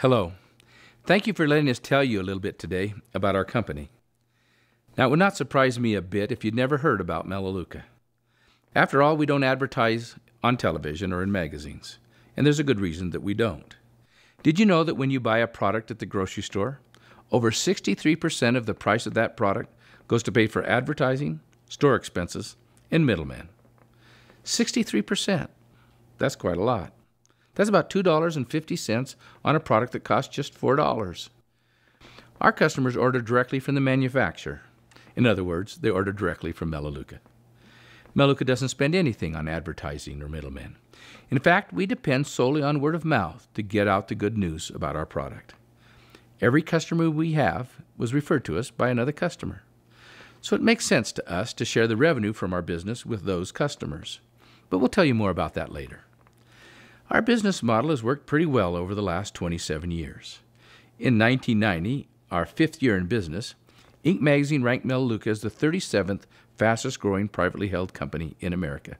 Hello. Thank you for letting us tell you a little bit today about our company. Now, it would not surprise me a bit if you'd never heard about Melaleuca. After all, we don't advertise on television or in magazines, and there's a good reason that we don't. Did you know that when you buy a product at the grocery store, over 63% of the price of that product goes to pay for advertising, store expenses, and middlemen? 63%. That's quite a lot. That's about $2.50 on a product that costs just $4. Our customers order directly from the manufacturer. In other words, they order directly from Melaleuca. Melaleuca doesn't spend anything on advertising or middlemen. In fact, we depend solely on word of mouth to get out the good news about our product. Every customer we have was referred to us by another customer. So it makes sense to us to share the revenue from our business with those customers. But we'll tell you more about that later. Our business model has worked pretty well over the last 27 years. In 1990, our fifth year in business, Inc. magazine ranked Mel as the 37th fastest growing privately held company in America.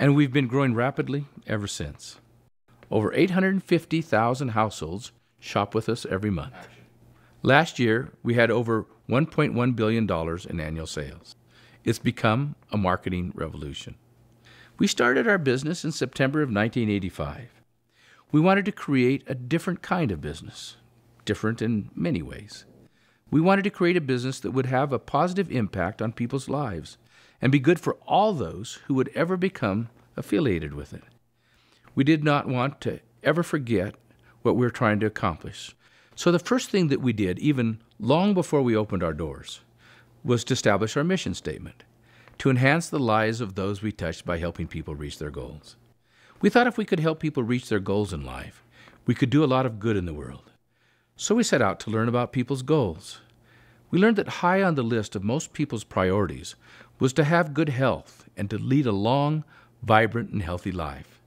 And we've been growing rapidly ever since. Over 850,000 households shop with us every month. Last year, we had over $1.1 billion in annual sales. It's become a marketing revolution. We started our business in September of 1985. We wanted to create a different kind of business, different in many ways. We wanted to create a business that would have a positive impact on people's lives and be good for all those who would ever become affiliated with it. We did not want to ever forget what we were trying to accomplish. So the first thing that we did, even long before we opened our doors, was to establish our mission statement to enhance the lives of those we touch by helping people reach their goals. We thought if we could help people reach their goals in life, we could do a lot of good in the world. So we set out to learn about people's goals. We learned that high on the list of most people's priorities was to have good health and to lead a long, vibrant, and healthy life.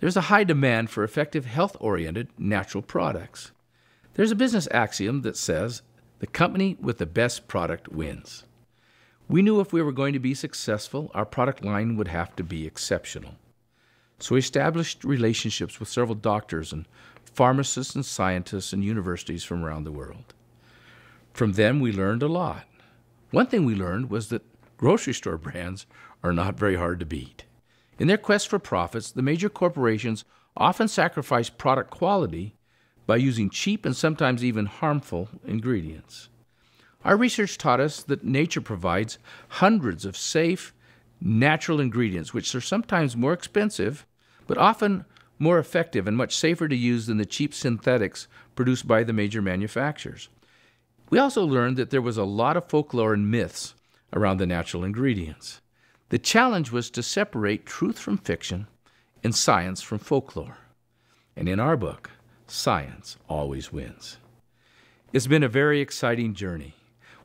There's a high demand for effective health oriented natural products. There's a business axiom that says the company with the best product wins. We knew if we were going to be successful, our product line would have to be exceptional. So we established relationships with several doctors and pharmacists and scientists and universities from around the world. From them, we learned a lot. One thing we learned was that grocery store brands are not very hard to beat. In their quest for profits, the major corporations often sacrifice product quality by using cheap and sometimes even harmful ingredients. Our research taught us that nature provides hundreds of safe, natural ingredients, which are sometimes more expensive, but often more effective and much safer to use than the cheap synthetics produced by the major manufacturers. We also learned that there was a lot of folklore and myths around the natural ingredients. The challenge was to separate truth from fiction and science from folklore. And in our book, science always wins. It's been a very exciting journey.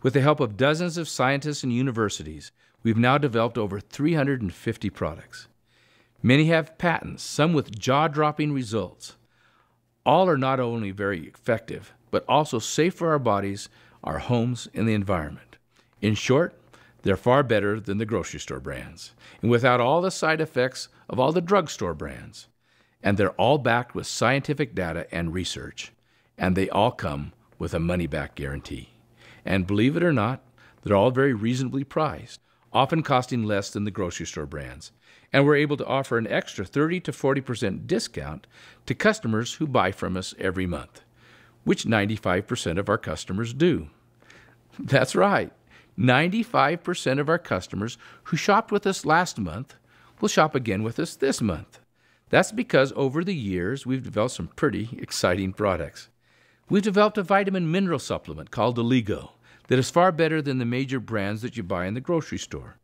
With the help of dozens of scientists and universities, we've now developed over 350 products. Many have patents, some with jaw dropping results. All are not only very effective, but also safe for our bodies, our homes, and the environment. In short, they're far better than the grocery store brands, and without all the side effects of all the drugstore brands. And they're all backed with scientific data and research, and they all come with a money back guarantee. And believe it or not, they're all very reasonably priced, often costing less than the grocery store brands. And we're able to offer an extra 30 to 40% discount to customers who buy from us every month, which 95% of our customers do. That's right. 95% of our customers who shopped with us last month will shop again with us this month. That's because over the years we've developed some pretty exciting products. We've developed a vitamin mineral supplement called Oligo that is far better than the major brands that you buy in the grocery store.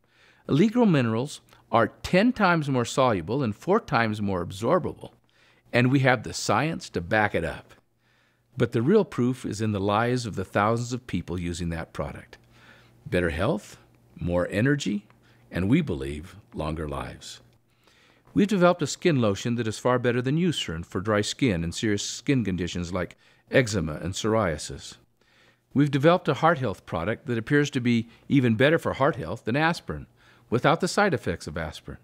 Allegro minerals are 10 times more soluble and 4 times more absorbable, and we have the science to back it up. But the real proof is in the lives of the thousands of people using that product. Better health, more energy, and we believe longer lives. We've developed a skin lotion that is far better than Eucerin for dry skin and serious skin conditions like eczema and psoriasis. We've developed a heart health product that appears to be even better for heart health than aspirin, without the side effects of aspirin.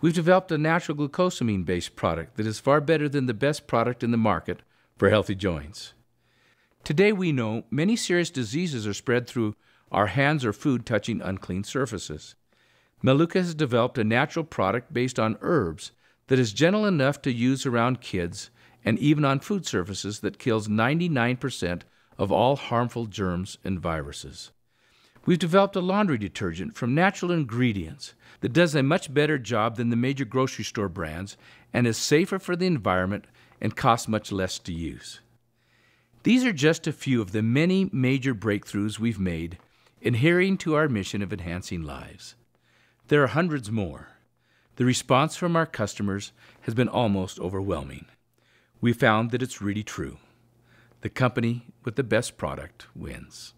We've developed a natural glucosamine based product that is far better than the best product in the market for healthy joints. Today, we know many serious diseases are spread through our hands or food touching unclean surfaces. Maluka has developed a natural product based on herbs that is gentle enough to use around kids and even on food surfaces that kills 99% of all harmful germs and viruses. We've developed a laundry detergent from natural ingredients that does a much better job than the major grocery store brands and is safer for the environment and costs much less to use. These are just a few of the many major breakthroughs we've made adhering to our mission of enhancing lives. There are hundreds more. The response from our customers has been almost overwhelming. We found that it's really true. The company with the best product wins.